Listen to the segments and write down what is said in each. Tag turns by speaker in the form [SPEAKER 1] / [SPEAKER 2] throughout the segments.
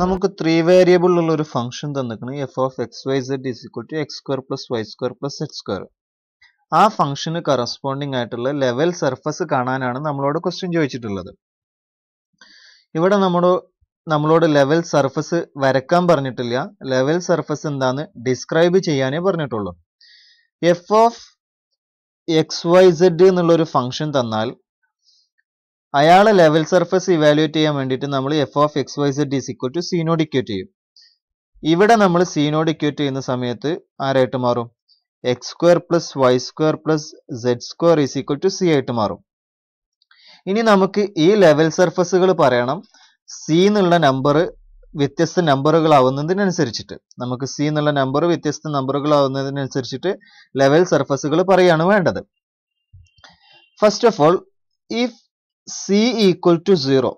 [SPEAKER 1] നമുക്ക് three variable ഉള്ള ഒരു ഫംഗ്ഷൻ തന്നിക്കണം F of X Y Z is equal to X square plus Y square plus X square ആ ഫംഗ്ഷന് corresponding ആയിട്ടുള്ള ലെവൽ സർഫസ് കാണാനാണ് നമ്മളോട് ക്വസ്റ്റ്യൻ ചോദിച്ചിട്ടുള്ളത് ഇവിടെ നമ്മളോ നമ്മളോട് ലെവൽ സർഫസ് വരക്കാൻ പറഞ്ഞിട്ടില്ല ലെവൽ സർഫസ് എന്താന്ന് ഡിസ്ക്രൈബ് ചെയ്യാനേ പറഞ്ഞിട്ടുള്ളൂ F of X Y Z എന്നുള്ള ഒരു ഫംഗ്ഷൻ തന്നാൽ അയാളെ ലെവൽ സർഫസ് ഇവാലുവേറ്റ് ചെയ്യാൻ വേണ്ടിയിട്ട് നമ്മൾ F of X Y Z is equal to സീനോട് ഇക്വേറ്റ് ചെയ്യും ഇവിടെ നമ്മൾ സീനോട് ഇക്വേറ്റ് ചെയ്യുന്ന സമയത്ത് ആരായിട്ട് മാറും X square plus Y square plus Z square is equal to C ആയിട്ട് മാറും ഇനി നമുക്ക് ഈ ലെവൽ സർഫസുകൾ പറയണം സി എന്നുള്ള നമ്പർ വ്യത്യസ്ത നമ്പറുകളാവുന്നതിനനുസരിച്ചിട്ട് നമുക്ക് സി എന്നുള്ള നമ്പർ വ്യത്യസ്ത നമ്പറുകളാവുന്നതിനനുസരിച്ചിട്ട് ലെവൽ സർഫസുകൾ പറയുകയാണ് വേണ്ടത് first of all if C equal to zero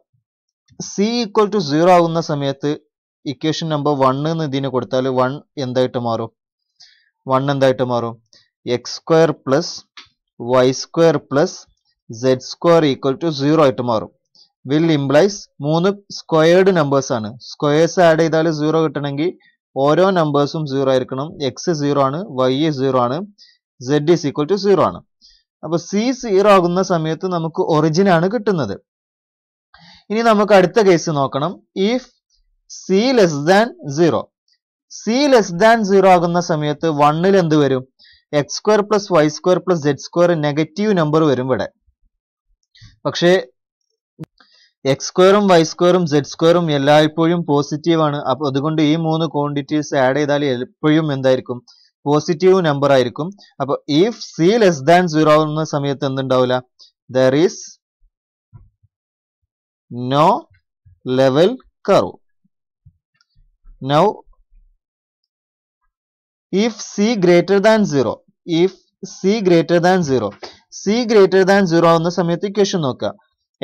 [SPEAKER 1] C equal to zero ആകുന്ന സമയത്ത് ഇക്വേഷൻ നമ്പർ വണ്ണ് എന്ന് ഇതിന് കൊടുത്താൽ വൺ എന്തായിട്ട് മാറും വൺ എന്തായിട്ട് മാറും X square plus Y square plus Z square equal to zero ആയിട്ട് മാറും വിൽ ഇംപ്ലൈസ് മൂന്ന് സ്ക്വയേർഡ് നമ്പേഴ്സ് ആണ് സ്ക്വയേഴ്സ് ആഡ് ചെയ്താൽ സീറോ കിട്ടണമെങ്കിൽ ഓരോ നമ്പേഴ്സും സീറോ ആയിരിക്കണം എക്സ് സീറോ ആണ് വൈ സീറോ ആണ് Z is equal to zero ആണ് അപ്പൊ സി സീറോ ആകുന്ന സമയത്ത് നമുക്ക് ഒറിജിൻ ആണ് കിട്ടുന്നത് ഇനി നമുക്ക് അടുത്ത കേസ് നോക്കണം if C less than zero C less than zero ആകുന്ന സമയത്ത് വണ്ണിൽ എന്ത് വരും X square plus Y square plus Z square negative number വരും ഇവിടെ പക്ഷേ എക്സ് സ്ക്വയറും വൈ സ്ക്വയറും സെഡ് സ്ക്വയറും എല്ലായ്പ്പോഴും പോസിറ്റീവ് ആണ് അപ്പോൾ അതുകൊണ്ട് ഈ മൂന്ന് ക്വാണ്ടിറ്റീസ് ആഡ് ചെയ്താൽ എപ്പോഴും എന്തായിരിക്കും പോസിറ്റീവ് നമ്പർ ആയിരിക്കും അപ്പോൾ if C less than zero ആവുന്ന സമയത്ത് എന്തുണ്ടാവില്ല there is no level curve now if C greater than zero if C greater than zero C greater than zero ആവുന്ന സമയത്ത് ഇക്വേഷൻ നോക്കുക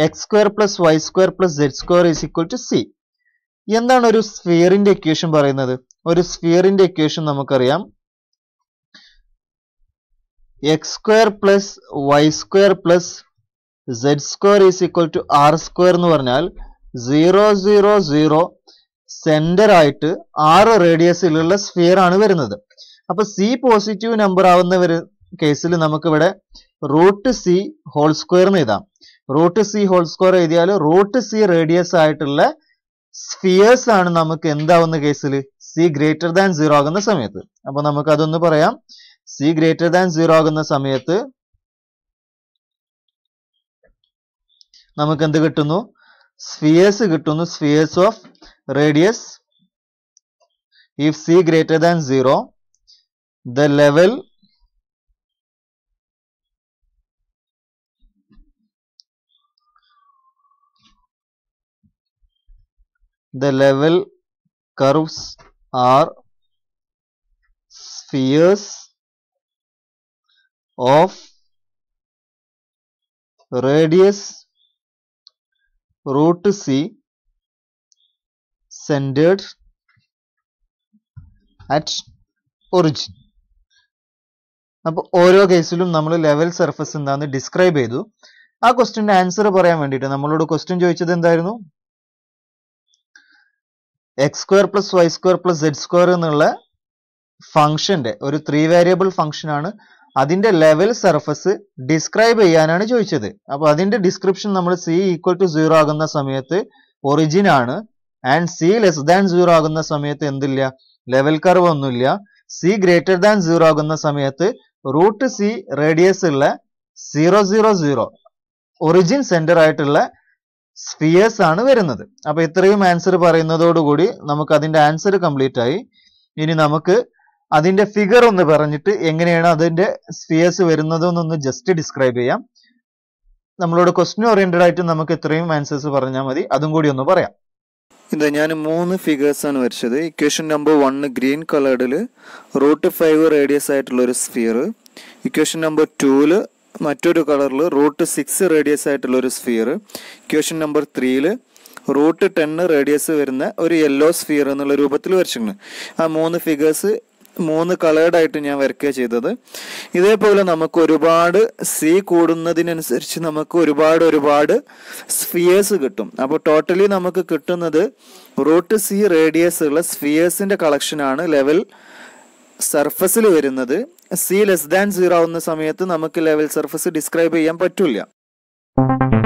[SPEAKER 1] X square plus Y square plus Z square is equal to C എന്താണ് ഒരു സ്ഫിയറിന്റെ equation പറയുന്നത് ഒരു സ്ഫിയറിന്റെ equation നമുക്കറിയാം X square plus Y square plus Z square is equal to R square എന്ന് പറഞ്ഞാൽ സീറോ സീറോ സീറോ സെന്റർ ആയിട്ട് ആറ് റേഡിയസിലുള്ള സ്ഫിയർ ആണ് വരുന്നത് അപ്പൊ സി പോസിറ്റീവ് നമ്പർ ആവുന്ന കേസിൽ നമുക്കിവിടെ റൂട്ട് സി ഹോൾ സ്ക്വയർ എന്ന് എഴുതാം റൂട്ട് സി ഹോൾ സ്ക്വയർ എഴുതിയാൽ റൂട്ട് സി റേഡിയസ് ആയിട്ടുള്ള സ്ഫിയേഴ്സ് ആണ് നമുക്ക് എന്താവുന്ന കേസിൽ സി ഗ്രേറ്റർ ദാൻ സീറോ ആകുന്ന സമയത്ത് അപ്പൊ നമുക്ക് അതൊന്ന് പറയാം സി ഗ്രേറ്റർ ദാൻ സീറോ ആകുന്ന സമയത്ത് നമുക്ക് എന്ത് കിട്ടുന്നു സ്ഫിയേഴ്സ് കിട്ടുന്നു spheres of radius if C greater than zero the level the level curves are spheres of radius root c centered at origin അപ്പോൾ ഓരോ കേസിലും നമ്മൾ ലെവൽ സർഫസ് എന്താന്ന് ഡിസ്ക്രൈബ് ചെയ്തു ആ ക്വസ്റ്റിൻ്റെ ആൻസർ പറയാൻ വേണ്ടിയിട്ട് നമ്മളോട് ക്വസ്റ്റ്യൻ ചോദിച്ചത് എന്തായിരുന്നു X square plus Y square plus Z square എന്നുള്ള ഫംഗ്ഷന്റെ ഒരു ത്രീ വേരിയബിൾ ഫംഗ്ഷനാണ് അതിന്റെ ലെവൽ സർഫസ് ഡിസ്ക്രൈബ് ചെയ്യാനാണ് ചോദിച്ചത് അപ്പോൾ അതിന്റെ ഡിസ്ക്രിപ്ഷൻ നമ്മൾ സി ഈക്വൽ ടു സീറോ ആകുന്ന സമയത്ത് ഒറിജിൻ ആണ് and C less than zero ആകുന്ന സമയത്ത് എന്തില്ല ലെവൽ കർവ് ഒന്നുമില്ല സി ഗ്രേറ്റർ ദാൻ സീറോ ആകുന്ന സമയത്ത് റൂട്ട് സി റേഡിയസ് ഉള്ള zero zero zero origin centre ആയിട്ടുള്ള സ്ഫിയേഴ്സ് ആണ് വരുന്നത് അപ്പോൾ ഇത്രയും ആൻസർ പറയുന്നതോടുകൂടി നമുക്ക് അതിന്റെ ആൻസർ കംപ്ലീറ്റ് ആയി ഇനി നമുക്ക് അതിന്റെ ഫിഗർ ഒന്ന് പറഞ്ഞിട്ട് എങ്ങനെയാണ് അതിന്റെ സ്പിയേഴ്സ് വരുന്നത് എന്നൊന്ന് ജസ്റ്റ് ഡിസ്ക്രൈബ് ചെയ്യാം നമ്മളോട് ക്വസ്റ്റ്യൻ ഓറിയന്റഡ് ആയിട്ട് നമുക്ക് ഇത്രയും ആൻസേഴ്സ് പറഞ്ഞാൽ മതി അതും കൂടി ഒന്ന് പറയാം ഇത് ഞാൻ മൂന്ന് ഫിഗേഴ്സ് ആണ് വരച്ചത് ഇക്വേഷൻ നമ്പർ വണ്ണ് ഗ്രീൻ കളേർഡിൽ റൂട്ട് ഫൈവ് റേഡിയസ് ആയിട്ടുള്ള ഒരു സ്ഫിയർ ഇക്വേഷൻ നമ്പർ ടൂവിൽ മറ്റൊരു കളറിൽ റൂട്ട് സിക്സ് റേഡിയസ് ആയിട്ടുള്ള ഒരു സ്ഫിയർ ഇക്വേഷൻ നമ്പർ ത്രീയിൽ റൂട്ട് ടെന്ന് റേഡിയസ് വരുന്ന ഒരു യെല്ലോ സ്ഫിയർ എന്നുള്ള രൂപത്തിൽ വരച്ചിട്ടുണ്ട് ആ മൂന്ന് ഫിഗേഴ്സ് മൂന്ന് കളേർഡായിട്ട് ഞാൻ വരയ്ക്കുക ചെയ്തത് ഇതേപോലെ നമുക്ക് ഒരുപാട് സി കൂടുന്നതിനനുസരിച്ച് നമുക്ക് ഒരുപാട് ഒരുപാട് സ്ഫിയേഴ്സ് കിട്ടും അപ്പോൾ ടോട്ടലി നമുക്ക് കിട്ടുന്നത് റൂട്ട് സി റേഡിയസ് ഉള്ള സ്ഫിയേഴ്സിൻ്റെ കളക്ഷനാണ് ലെവൽ സർഫസിൽ വരുന്നത് സി ലെസ് ദാൻ സീറോ ആവുന്ന സമയത്ത് നമുക്ക് ലെവൽ സർഫസ് ഡിസ്ക്രൈബ് ചെയ്യാൻ പറ്റില്ല